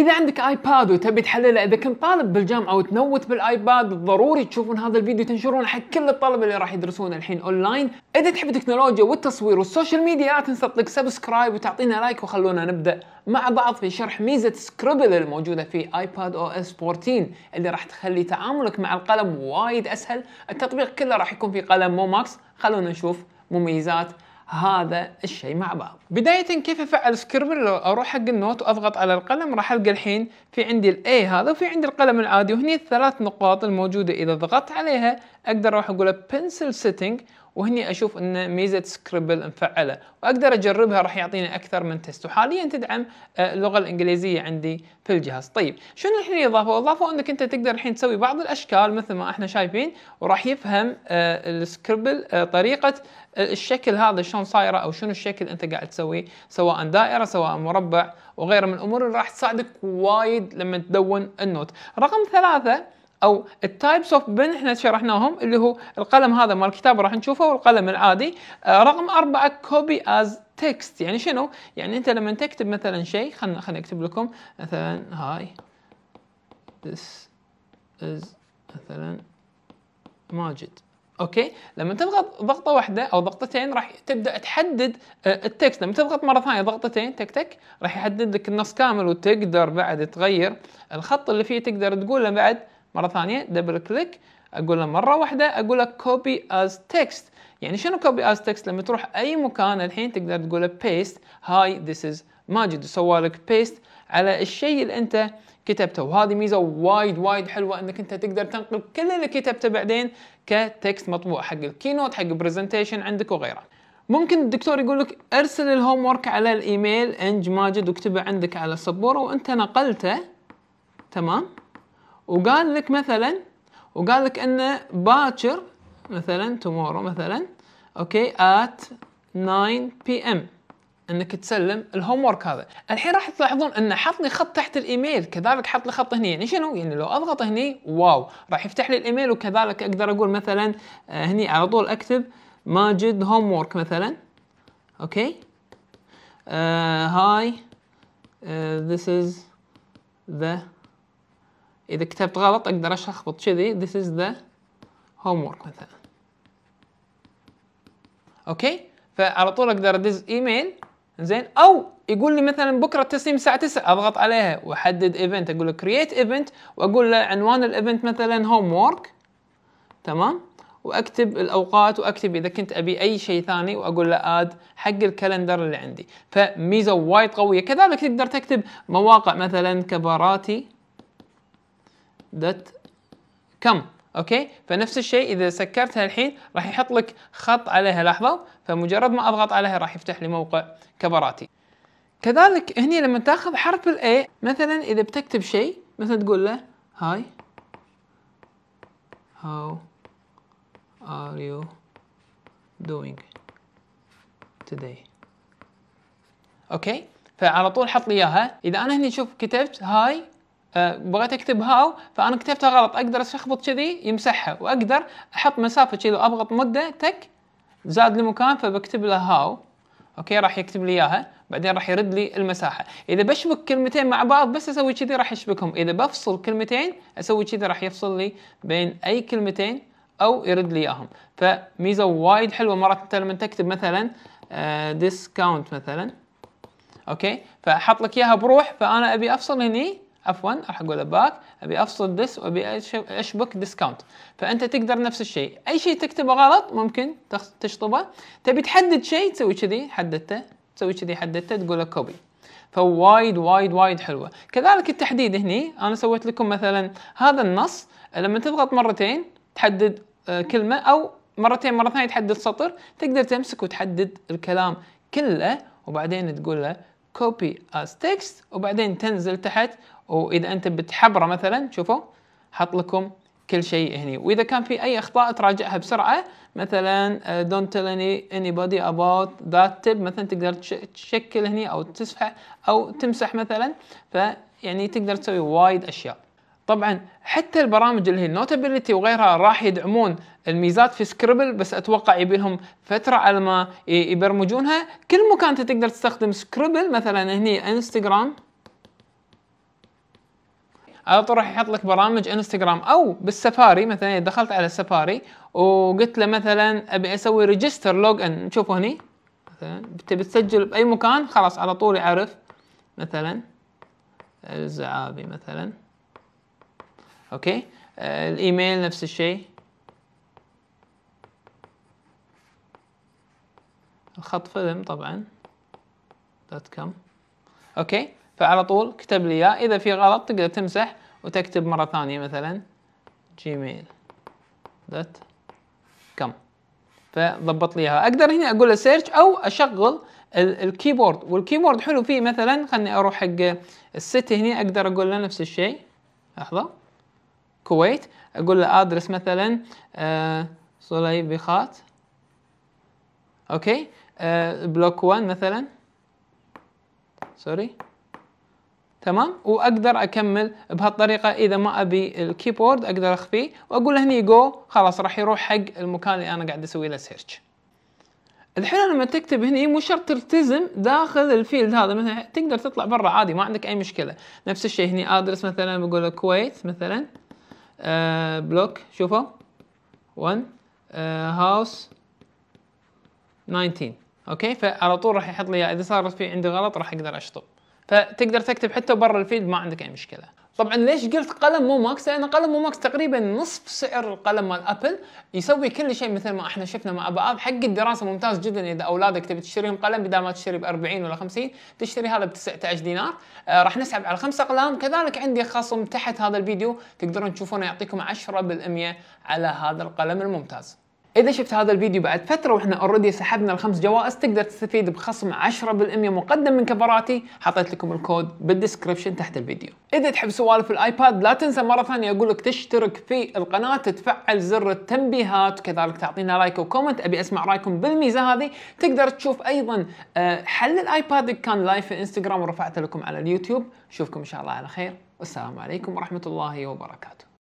اذا عندك ايباد وتبي تحلله اذا كنت طالب بالجامعه وتنوت بالايباد ضروري تشوفون هذا الفيديو تنشرونه حق كل الطلبه اللي راح يدرسون الحين اونلاين اذا تحب التكنولوجيا والتصوير والسوشيال ميديا لا تنسى تضغط سبسكرايب وتعطينا لايك وخلونا نبدا مع بعض في شرح ميزه سكريبل الموجوده في ايباد او اس 14 اللي راح تخلي تعاملك مع القلم وايد اسهل التطبيق كله راح يكون في قلم مو ماكس خلونا نشوف مميزات هذا الشيء مع بعض بداية كيف افعل سكربل لو اروح حق النوت واضغط على القلم راح القى الحين في عندي الاي هذا وفي عندي القلم العادي وهني الثلاث نقاط الموجودة اذا ضغطت عليها اقدر اروح اقول بنسل سيتنج وهني اشوف ان ميزه سكريبل مفعله واقدر اجربها راح يعطيني اكثر من تست وحاليا تدعم آه، اللغه الانجليزيه عندي في الجهاز طيب شنو الحين اضافه اضافه انك انت تقدر الحين تسوي بعض الاشكال مثل ما احنا شايفين وراح يفهم آه، السكريبل آه، طريقه الشكل هذا شلون صايره او شنو الشكل انت قاعد تسويه سواء دائره سواء مربع وغيره من الامور اللي راح تساعدك وايد لما تدون النوت رقم ثلاثة او التايبس اوف بن احنا شرحناهم اللي هو القلم هذا مال الكتاب راح نشوفه والقلم العادي آه، رقم أربعة كوبي از تكست يعني شنو؟ يعني انت لما تكتب مثلا شيء خلنا خلنا اكتب لكم مثلا هاي this is مثلا ماجد اوكي لما تضغط ضغطه واحده او ضغطتين راح تبدا تحدد آه، التكست لما تضغط مره ثانيه ضغطتين تك تك راح يحدد لك النص كامل وتقدر بعد تغير الخط اللي فيه تقدر تقول له بعد مره ثانيه دبل كليك اقول له مره واحده اقول له كوبي از تكست يعني شنو كوبي از تكست لما تروح اي مكان الحين تقدر تقول له بيست هاي ذيس از ماجد سوى لك بيست على الشيء اللي انت كتبته وهذه ميزه وايد وايد حلوه انك انت تقدر تنقل كل اللي كتبته بعدين كتكست مطبوع حق الكينوت حق البرزنتيشن عندك وغيره ممكن الدكتور يقول لك ارسل الهوم ورك على الايميل انج ماجد واكتبه عندك على السبوره وانت نقلته تمام وقال لك مثلا وقال لك انه باكر مثلا تومورو مثلا اوكي ات 9 بي ام انك تسلم الهوم ورك هذا الحين راح تلاحظون انه حط لي خط تحت الايميل كذلك حط لي خط هنا يعني شنو يعني لو اضغط هنا واو راح يفتح لي الايميل وكذلك اقدر اقول مثلا آه، هني على طول اكتب ماجد هوم ورك مثلا اوكي هاي ذس از ذا اذا كتبت غلط اقدر اشخبط كذي this is the homework مثلا اوكي فعلى طول اقدر ادز ايميل زين او يقول لي مثلا بكره التسليم الساعه 9 اضغط عليها واحدد ايفنت اقول له كرييت ايفنت واقول له عنوان الايفنت مثلا هوم وورك تمام واكتب الاوقات واكتب اذا كنت ابي اي شيء ثاني واقول له اد حق الكالندر اللي عندي فميزه وايد قويه كذلك تقدر تكتب مواقع مثلا كباراتي دوت كم اوكي فنفس الشيء اذا سكرتها الحين راح يحط لك خط عليها لحظه فمجرد ما اضغط عليها راح يفتح لي موقع كبراتي كذلك هني لما تاخذ حرف الاي مثلا اذا بتكتب شيء مثلا تقول له هاي هاو ار يو دوينج توداي اوكي فعلى طول حط لي اياها اذا انا هني شوف كتبت هاي آه، بغيت اكتب هاو فانا كتبتها غلط اقدر اشخبط كذي يمسحها واقدر احط مسافه كذي واضغط مده تك زاد لي مكان فبكتب له هاو اوكي راح يكتب لي اياها بعدين راح يرد لي المساحه اذا بشبك كلمتين مع بعض بس اسوي كذي راح يشبكهم اذا بفصل كلمتين اسوي كذي راح يفصل لي بين اي كلمتين او يرد لي اياهم فميزه وايد حلوه مرات انت لما تكتب مثلا ديسكاونت آه، مثلا اوكي فاحط لك اياها بروح فانا ابي افصل هني عفوا راح اقول باك ابي افصل ديس وابي اشبك ديسكاونت فانت تقدر نفس الشيء اي شيء تكتبه غلط ممكن تشطبه تبي تحدد شيء تسوي كذي حددته تسوي كذي حددته تقول له كوبي فوايد وايد وايد حلوه كذلك التحديد هني انا سويت لكم مثلا هذا النص لما تضغط مرتين تحدد آه، كلمه او مرتين مره ثانيه تحدد سطر تقدر تمسك وتحدد الكلام كله وبعدين تقول له كوبي از تكست وبعدين تنزل تحت واذا انت بتحبره مثلا شوفوا حط لكم كل شيء هني واذا كان في اي اخطاء تراجعها بسرعه مثلا آه، don't tell any anybody about that tip مثلا تقدر تشكل هني او تسفح او تمسح مثلا فيعني تقدر تسوي وايد اشياء طبعا حتى البرامج اللي هي النوتابيلتي وغيرها راح يدعمون الميزات في سكريبل بس اتوقع يبي لهم فتره على ما يبرمجونها كل مكان انت تقدر تستخدم سكريبل مثلا هني انستغرام على طول راح يحط لك برامج انستغرام او بالسفاري مثلا اذا دخلت على السفاري وقلت له مثلا ابي اسوي ريجستر لوج ان شوفوا هني مثلا تسجل باي مكان خلاص على طول يعرف مثلا الزعابي مثلا اوكي الايميل نفس الشيء الخط فيلم طبعا دوت كوم اوكي فعلى طول كتب لي اياه اذا في غلط تقدر تمسح وتكتب مره ثانيه مثلا جيميل دوت كم فضبط لي اياها اقدر هنا اقول له سيرش او اشغل الكيبورد والكيبورد حلو فيه مثلا خلني اروح حق الست هنا اقدر اقول له نفس الشيء لحظه كويت اقول له ادرس مثلا آه صليبيخات اوكي آه بلوك 1 مثلا سوري تمام واقدر اكمل بهالطريقه اذا ما ابي الكيبورد اقدر اخفيه واقول هني جو خلاص راح يروح حق المكان اللي انا قاعد اسوي له سيرش الحين لما تكتب هني مو شرط تلتزم داخل الفيلد هذا مثلا تقدر تطلع برا عادي ما عندك اي مشكله نفس الشيء هني ادرس مثلا بقول الكويت مثلا آه بلوك شوفوا 1 آه هاوس 19 اوكي فعلى طول راح يحط لي اذا صار في عندي غلط راح اقدر اشطب فتقدر تكتب حتى برا الفيلد ما عندك اي مشكله طبعا ليش قلت قلم مو ماكس لان قلم مو ماكس تقريبا نصف سعر القلم مال ابل يسوي كل شيء مثل ما احنا شفنا مع ابا اب حق الدراسه ممتاز جدا اذا اولادك تبي تشتريهم قلم بدل ما تشتري ب 40 ولا 50 تشتري هذا ب 19 دينار آه راح نسحب على خمس اقلام كذلك عندي خصم تحت هذا الفيديو تقدرون تشوفونه يعطيكم 10% على هذا القلم الممتاز اذا شفت هذا الفيديو بعد فتره واحنا اوريدي سحبنا الخمس جوائز تقدر تستفيد بخصم 10% مقدم من كفراتي حطيت لكم الكود بالدسكربشن تحت الفيديو اذا تحب سوالف الايباد لا تنسى مره ثانيه اقول لك تشترك في القناه تفعل زر التنبيهات وكذلك تعطينا لايك وكومنت ابي اسمع رايكم بالميزه هذه تقدر تشوف ايضا آه، حل الايباد كان لايف في انستغرام ورفعته لكم على اليوتيوب اشوفكم ان شاء الله على خير والسلام عليكم ورحمه الله وبركاته